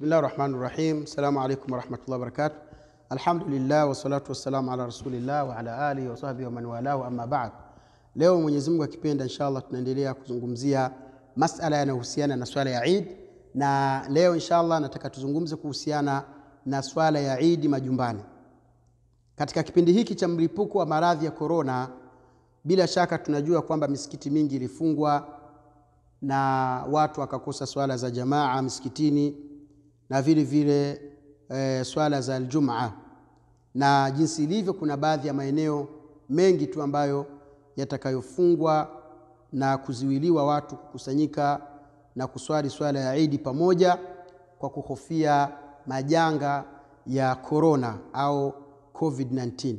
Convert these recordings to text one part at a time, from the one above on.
bismillahi rahmani rahim assalamu alaikum warahmatullahi wabarakatu alhamdulillah wasalatu wassalamu ala rasulillah waala alihi wasahbihi wamanwalahu amma bad leo mwenyezimungu mungu akipenda inshallah tunaendelea kuzungumzia masala yanayohusiana na swala ya idi na leo inshallah nataka tuzungumze kuhusiana na swala ya idi majumbani katika kipindi hiki cha mlipuko wa maradhi ya korona bila shaka tunajua kwamba misikiti mingi ilifungwa na watu wakakosa swala za jamaa misikitini na vile vile e, swala za aljuma na jinsi ilivyo. Kuna baadhi ya maeneo mengi tu ambayo yatakayofungwa na kuziwiliwa watu kukusanyika na kuswali swala ya Idi pamoja kwa kuhofia majanga ya korona au COVID-19.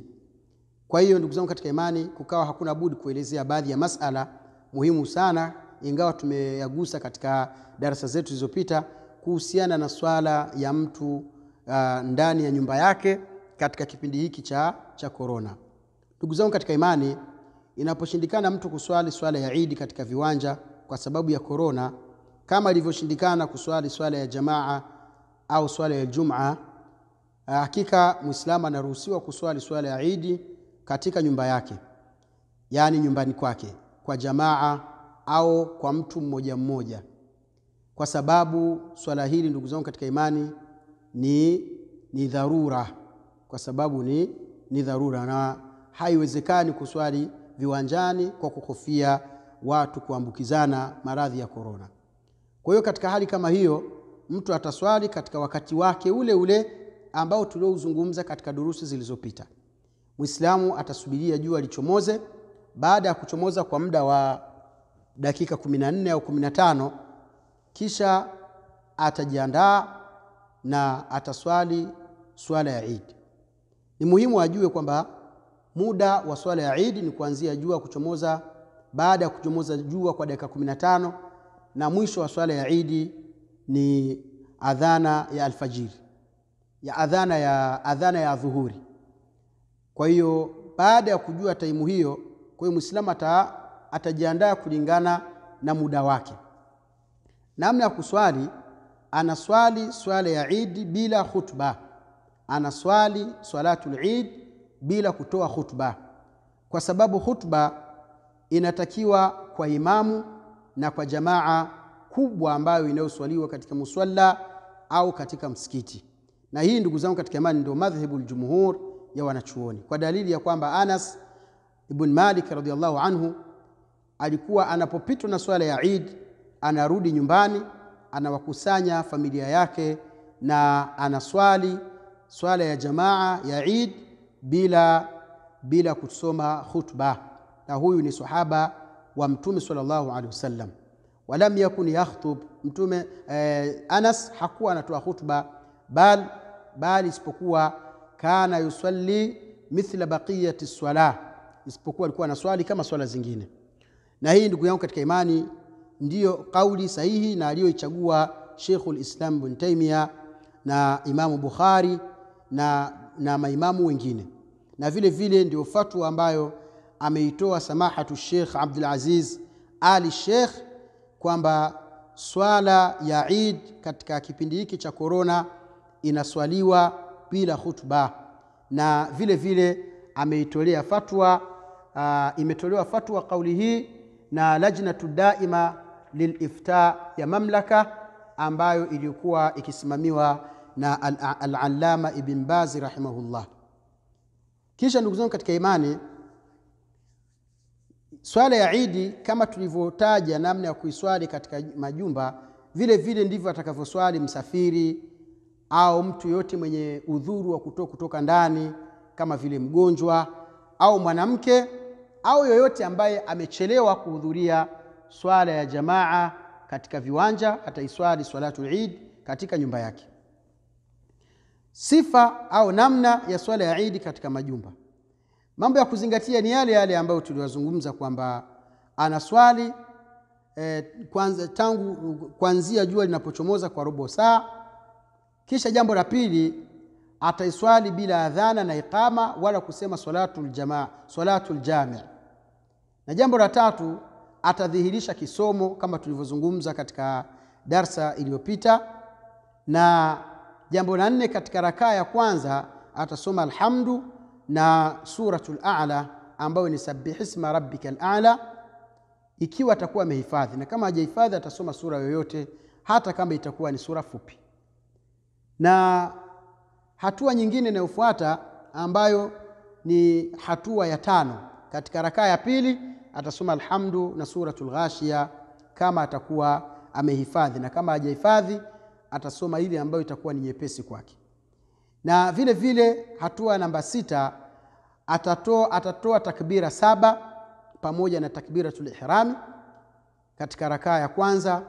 Kwa hiyo ndugu zangu katika imani, kukawa hakuna budi kuelezea baadhi ya masala muhimu sana, ingawa tumeyagusa katika darasa zetu zilizopita kuhusiana na swala ya mtu uh, ndani ya nyumba yake katika kipindi hiki cha cha korona. Ndugu zangu katika imani, inaposhindikana mtu kuswali swala ya Idi katika viwanja kwa sababu ya korona, kama ilivyoshindikana kuswali swala ya jamaa au swala ya Jumaa, uh, hakika Muislamu anaruhusiwa kuswali swala ya Idi katika nyumba yake, yaani nyumbani kwake, kwa jamaa au kwa mtu mmoja mmoja kwa sababu swala hili ndugu zangu katika imani ni, ni dharura, kwa sababu ni, ni dharura na haiwezekani kuswali viwanjani kwa kuhofia watu kuambukizana maradhi ya korona. Kwa hiyo katika hali kama hiyo, mtu ataswali katika wakati wake ule ule ambao tuliouzungumza katika durusi zilizopita. Mwislamu atasubiria jua lichomoze. Baada ya kuchomoza kwa muda wa dakika 14 au 15 kisha atajiandaa na ataswali swala ya Idi. Ni muhimu ajue kwamba muda wa swala ya Idi ni kuanzia jua kuchomoza, baada ya kuchomoza jua kwa dakika 15 na mwisho wa swala ya Idi ni adhana ya alfajiri ya adhana ya adhana ya dhuhuri. Kwa hiyo baada ya kujua taimu hiyo, kwa hiyo Muislamu atajiandaa kulingana na muda wake namna ya kuswali, anaswali swala ya Idi bila khutba, anaswali swalatul Eid bila kutoa khutba, kwa sababu khutba inatakiwa kwa imamu na kwa jamaa kubwa ambayo inayoswaliwa katika muswalla au katika msikiti. Na hii ndugu zangu katika imani ndio madhhabu ljumhur ya wanachuoni, kwa dalili ya kwamba Anas ibn Malik radhiallahu anhu alikuwa anapopitwa na swala ya Eid anarudi nyumbani, anawakusanya familia yake na anaswali swala ya jamaa ya Eid bila, bila kusoma khutba, na huyu ni sahaba wa Mtume sallallahu alaihi wasallam. Walam yakun yakhtub Mtume eh, Anas hakuwa anatoa khutba bal bali isipokuwa kana yusalli mithla baqiyati swala, isipokuwa alikuwa anaswali kama swala zingine. Na hii ndugu yangu katika imani ndiyo kauli sahihi na aliyoichagua Sheikhul Islam Ibn Taymiyyah na Imamu Bukhari na, na maimamu wengine, na vile vile ndio fatwa ambayo ameitoa samahatu Sheikh Abdul Aziz Ali Sheikh kwamba swala ya Eid katika kipindi hiki cha korona inaswaliwa bila khutba, na vile vile ameitolea fatwa uh, imetolewa fatwa kauli hii na lajnatu daima lilifta ya mamlaka ambayo ilikuwa ikisimamiwa na al-Allama Ibn Baz rahimahullah. Kisha ndugu zangu katika imani, swala ya Idi kama tulivyotaja namna ya kuiswali katika majumba, vile vile ndivyo atakavyoswali msafiri au mtu yote mwenye udhuru wa kuto kutoka ndani kama vile mgonjwa au mwanamke au yoyote ambaye amechelewa kuhudhuria swala ya jamaa katika viwanja, ataiswali swalatul Eid katika nyumba yake. Sifa au namna ya swala ya Eid katika majumba, mambo ya kuzingatia ni yale yale ambayo tuliwazungumza kwamba swali eh, kwanza tangu kuanzia jua linapochomoza kwa robo saa. Kisha jambo la pili ataiswali bila adhana na iqama wala kusema salatu jamaa, salatu jami. Na jambo la tatu atadhihirisha kisomo kama tulivyozungumza katika darsa iliyopita. Na jambo la nne katika rakaa ya kwanza atasoma alhamdu na suratul lala ambayo ni sabihisma rabbika lala ikiwa atakuwa amehifadhi, na kama hajahifadhi atasoma sura yoyote, hata kama itakuwa ni sura fupi. Na hatua nyingine inayofuata ambayo ni hatua ya tano katika rakaa ya pili atasoma Alhamdu na Suratul Ghashia kama atakuwa amehifadhi, na kama hajahifadhi atasoma ile ambayo itakuwa ni nyepesi kwake. Na vile vile hatua namba sita atatoa, atatoa takbira saba pamoja na takbiratul ihrami katika rakaa ya kwanza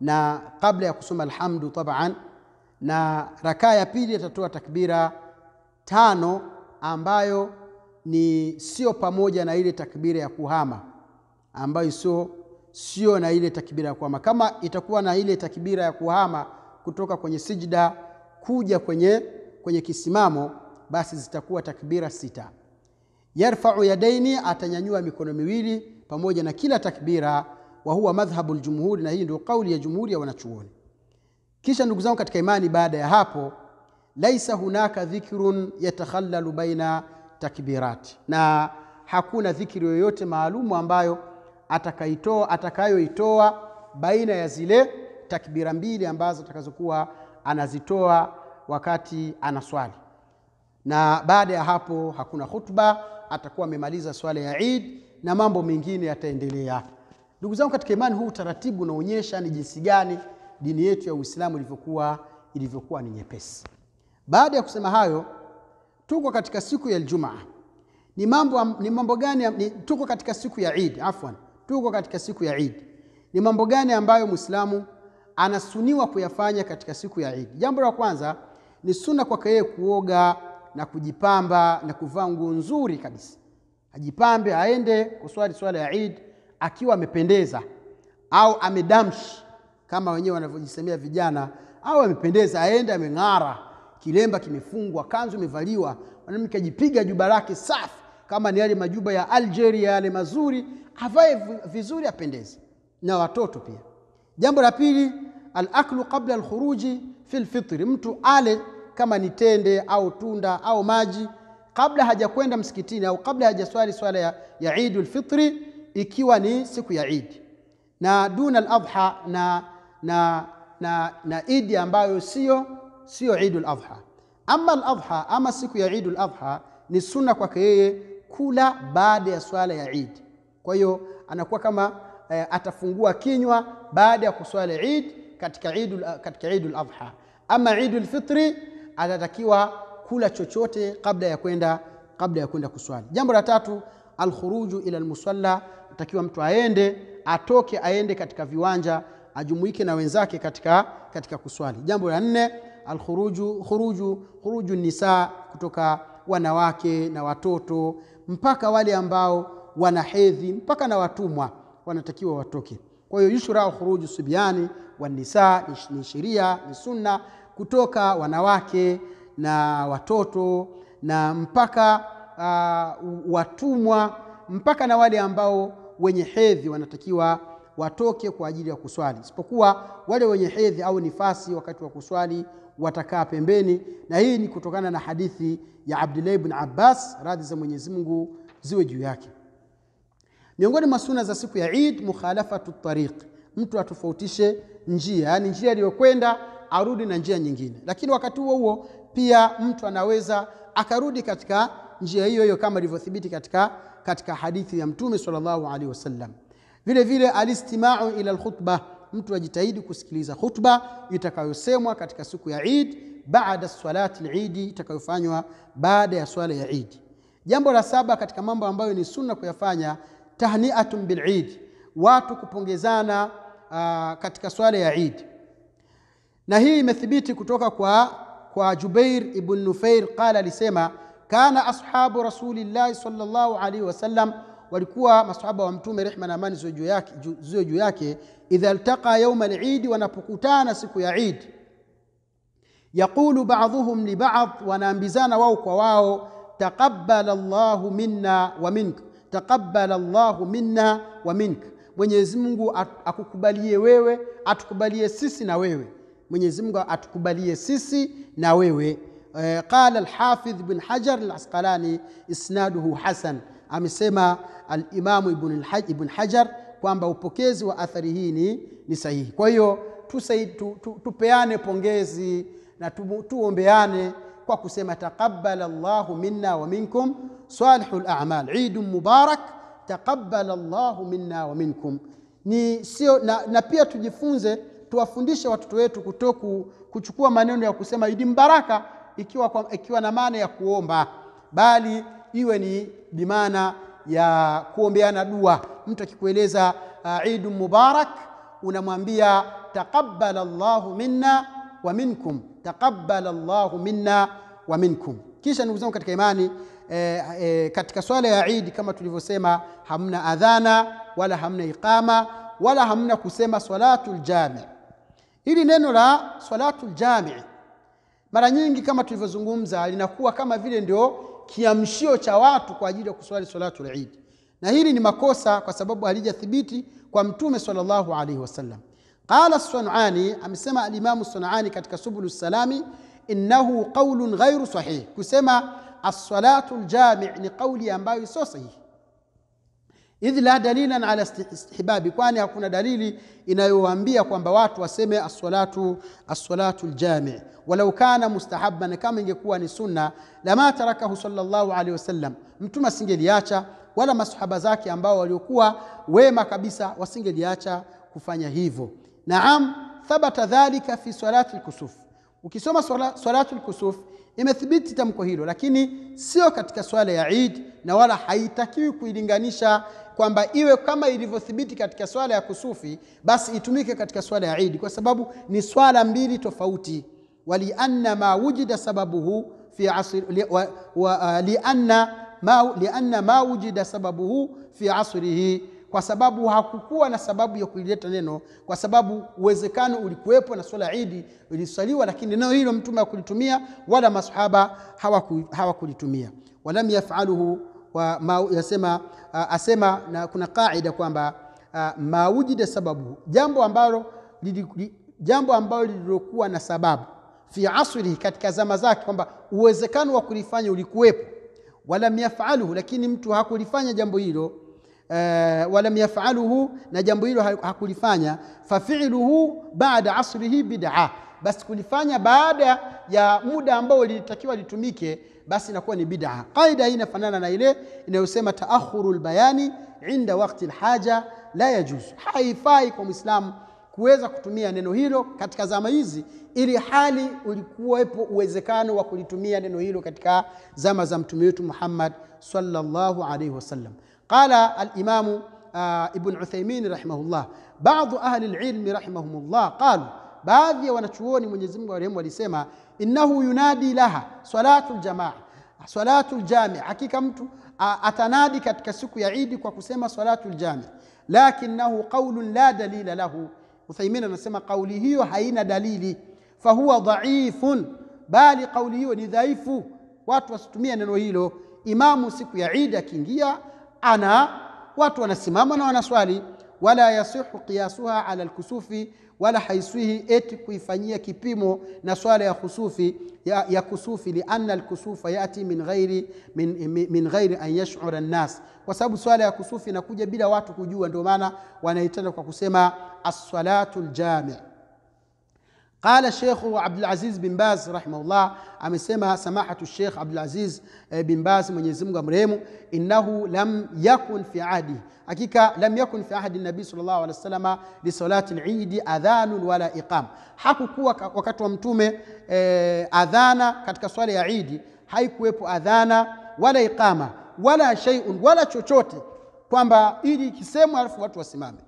na kabla ya kusoma alhamdu taban, na rakaa ya pili atatoa takbira tano ambayo ni sio pamoja na ile takbira ya kuhama ambayo sio sio na ile takbira ya kuhama. Kama itakuwa na ile takbira ya kuhama kutoka kwenye sijda kuja kwenye, kwenye kisimamo, basi zitakuwa takbira sita. Yarfau yadaini, atanyanyua mikono miwili pamoja na kila takbira. Wa huwa madhhabu ljumhuri, na hii ndio kauli ya jumhuri ya wanachuoni. Kisha ndugu zangu katika imani, baada ya hapo, laisa hunaka dhikrun yatakhallalu baina takbirati, na hakuna dhikiri yoyote maalumu ambayo atakaitoa atakayoitoa baina ya zile takbira mbili ambazo atakazokuwa anazitoa wakati anaswali. Na baada ya hapo hakuna khutba, atakuwa amemaliza swala ya Eid na mambo mengine yataendelea. Ndugu zangu katika imani, huu utaratibu unaonyesha ni jinsi gani dini yetu ya Uislamu ilivyokuwa ilivyokuwa ni nyepesi. Baada ya kusema hayo tuko katika siku ya Ijumaa. Ni mambo, ni mambo gani ni, tuko katika siku ya Eid, afwan, tuko katika siku ya Eid. Ni mambo gani ambayo Muislamu anasuniwa kuyafanya katika siku ya Eid? Jambo la kwanza ni sunna kwake yeye kuoga na kujipamba na kuvaa nguo nzuri kabisa, ajipambe aende kuswali swala ya Eid akiwa amependeza au amedamshi kama wenyewe wanavyojisemea vijana, au amependeza, aende ameng'ara kilemba kimefungwa, kanzu imevaliwa, mwanamke ajipiga juba lake safi, kama ni yale majuba ya Algeria yale mazuri, avae vizuri, apendeze na watoto pia. Jambo la pili, alaklu qabla alkhuruji fi lfitri, mtu ale kama ni tende au tunda au maji kabla hajakwenda msikitini au kabla hajaswali swala ya, ya idu lfitri ikiwa ni siku ya Idi na duna ladha na, na, na, na Idi ambayo siyo sio Eidul Adha. Ama al-adha, ama siku ya Eidul Adha ni sunna kwake yeye kula baada ya swala ya Eid. Kwa hiyo anakuwa kama e, atafungua kinywa baada ya kuswali Eid katika Eidul, katika Eidul Adha. Ama Eidul Fitri atatakiwa kula chochote kabla ya kwenda kabla ya kwenda kuswali. Jambo la tatu, alkhuruju ila al-musalla, atakiwa mtu aende atoke aende katika viwanja ajumuike na wenzake katika, katika kuswali. Jambo la nne alkhuruju khuruju khuruju nisa kutoka wanawake na watoto mpaka wale ambao wana hedhi mpaka na watumwa wanatakiwa watoke kwa hiyo yushra khuruju sibiani wanisa nisa ni sheria ni sunna kutoka wanawake na watoto na mpaka uh, watumwa mpaka na wale ambao wenye hedhi wanatakiwa watoke kwa ajili ya kuswali isipokuwa wale wenye hedhi au nifasi wakati wa kuswali watakaa pembeni na hii ni kutokana na hadithi ya Abdullah ibn Abbas radhi za Mwenyezi Mungu ziwe juu yake miongoni mwa suna za siku ya Eid mukhalafatu tariq mtu atofautishe njia yani njia aliyokwenda arudi na njia nyingine lakini wakati huo huo pia mtu anaweza akarudi katika njia hiyo hiyo kama ilivyothibiti katika, katika hadithi ya mtume sallallahu alaihi wasallam vile vile alistimau ila alkhutbah mtu ajitahidi kusikiliza khutba itakayosemwa katika siku ya Eid baada salati al-Eid, itakayofanywa baada ya swala ya Eid. Jambo la saba katika mambo ambayo ni sunna kuyafanya, tahniatun bil Eid, watu kupongezana uh, katika swala ya Eid, na hii imethibiti kutoka kwa, kwa Jubair ibn Nufair qala, alisema kana ashabu rasulillahi sallallahu alaihi wasallam walikuwa masahaba wa mtume rehma na amani ziwe juu yake idha ltaqa yauma lidi wanapokutana siku ya idi yaqulu li baad, wanaambizana wao kwa wao taqabala llahu minna wa mink taqabala llahu minna wa mink, mwenyezi mungu akukubalie wewe atukubalie sisi na wewe mwenyezi mungu atukubalie sisi na wewe eh, qala lhafidh bin hajar alasqalani isnaduhu hasan amesema alimamu Ibn, Ibn Hajar kwamba upokezi wa athari hii ni, ni sahihi. Kwa hiyo tu, tu, tupeane pongezi na tu, tuombeane kwa kusema taqabbal llahu minna wa minkum salihul a'mal idun mubarak taqabbal llahu minna wa minkum ni sio na, na pia tujifunze tuwafundishe watoto wetu kutoku kuchukua maneno ya kusema idi mbaraka ikiwa, kwa, ikiwa na maana ya kuomba bali iwe ni bimaana ya kuombeana dua. Mtu akikueleza uh, ah, idu mubarak, unamwambia taqabbal llahu minna wa minkum, taqabbal llahu minna wa minkum. Kisha ndugu zangu katika imani eh, eh, katika swala ya idi kama tulivyosema, hamna adhana wala hamna iqama wala hamna kusema salatu ljami. Hili neno la salatu ljami mara nyingi kama tulivyozungumza linakuwa kama vile ndio kiamshio cha watu kwa ajili ya kuswali salatul Eid. Na hili ni makosa kwa sababu halijathibiti kwa Mtume sallallahu alaihi wasallam. Qala sunani amesema alimamu sunani katika Subulu Salami, innahu qaulun ghairu sahih, kusema assalatu ljami' ni qauli ambayo sio sahihi idh la dalilan ala istihbabi, kwani hakuna dalili inayowaambia kwamba watu waseme as-salatu as-salatu al-jami' walau kana mustahabban, kama ingekuwa ni sunna, lama tarakahu sallallahu alaihi wasallam, mtume asingeliacha wala masahaba zake ambao waliokuwa wema kabisa wasingeliacha kufanya hivyo. Naam, thabata dhalika fi salati al-kusuf. Ukisoma salatu al-kusuf imethibiti tamko hilo, lakini sio katika swala ya Eid na wala haitakiwi kuilinganisha kwamba iwe kama ilivyothibiti katika swala ya kusufi basi itumike katika swala ya Eid, kwa sababu ni swala mbili tofauti. walianna ma wujida sababuhu fi asr li, wa, wa, uh, lianna ma, lianna ma wujida sababuhu fi asrihi kwa sababu hakukuwa na sababu ya kulileta neno, kwa sababu uwezekano ulikuwepo na swala Idi ilisaliwa lakini neno hilo mtume hakulitumia wala masahaba hawakulitumia hawa walam yafaluhu wa ma, yasema, uh, asema na kuna kaida kwamba uh, maujida sababu, jambo ambalo jambo ambalo lililokuwa na sababu fi asrihi, katika zama zake, kwamba uwezekano wa kulifanya ulikuwepo, walam yafaluhu, lakini mtu hakulifanya jambo hilo Eh, walam yafaluhu, na jambo hilo hakulifanya. Fafiluhu baada asrihi bid'a, basi kulifanya baada ya muda ambao lilitakiwa litumike basi inakuwa ni bid'a. Qaida hii inafanana na ile inayosema taakhuru lbayani inda wakti lhaja la yajuzu, haifai kwa mwislamu kuweza kutumia neno hilo katika zama hizi, ili hali ulikuwepo uwezekano wa kulitumia neno hilo katika zama za mtume wetu Muhammad sallallahu alaihi wasallam. قال الإمام ابن عثيمين رحمه الله بعض أهل العلم رحمهم الله قالوا baadhi ya wanachuoni Mwenyezi Mungu warehemu walisema innahu yunadi laha salatul jamaa salatul jami hakika mtu atanadi katika siku ya Idi kwa kusema salatul jami lakinahu qaulun la dalila lahu Uthaymin anasema kauli hiyo haina dalili fahuwa dhaifun bali kauli hiyo ni dhaifu watu wasitumie neno hilo imamu siku ya Idi akiingia ana, watu wanasimama na wanaswali. Wala yasihu qiyasuha ala lkusufi wala haiswihi eti kuifanyia kipimo na swala ya kusufi ya, ya kusufi lianna alkusufa yati min ghairi, min, min, min ghairi an yashura lnas kwa sababu swala ya kusufi inakuja bila watu kujua. Ndio maana wanaitana kwa kusema as-salatu qala الشيخ abdulaziz bin Baz rahimahullah amesema samahatu Sheikh abdulaziz Aziz bin Baz, Mwenyezi Mungu amrehemu, innahu lam yakun fi ahdi, hakika lam yakun fi ahdi nabii sallallahu alaihi wasallam li salati al-eid adhanun wala iqam, hakukuwa wakati wa mtume eh, adhana katika swala ya Eid, haikuwepo adhana wala iqama wala shay'un wala chochote, kwamba ili kisemwa alafu watu wasimame.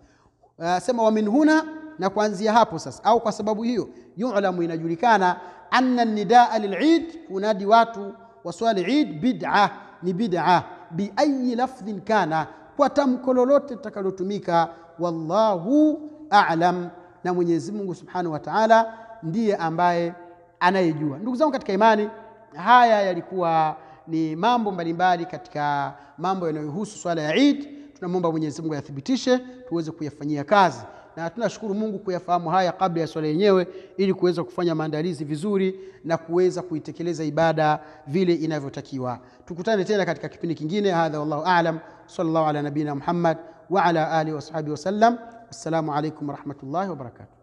Uh, eh, sema wa min huna na kuanzia hapo sasa, au kwa sababu hiyo, yulamu, inajulikana anna nidaa lilid, kunadi watu waswali id bid'a, ni bid'a biayi lafdhin kana, kwa tamko lolote litakalotumika. Wallahu a'lam, na Mwenyezi Mungu subhanahu wa ta'ala ndiye ambaye anayejua. Ndugu zangu katika imani, haya yalikuwa ni mambo mbalimbali katika mambo yanayohusu swala ya Eid. Tunamwomba Mwenyezi Mungu yathibitishe tuweze kuyafanyia kazi na tunashukuru Mungu kuyafahamu haya kabla ya swala yenyewe, ili kuweza kufanya maandalizi vizuri na kuweza kuitekeleza ibada vile inavyotakiwa. Tukutane tena katika kipindi kingine. Hadha wallahu aalam, sallallahu ala nabina Muhammad wa ala alihi wasahbihi wasallam. Assalamu alaikum warahmatullahi wabarakatu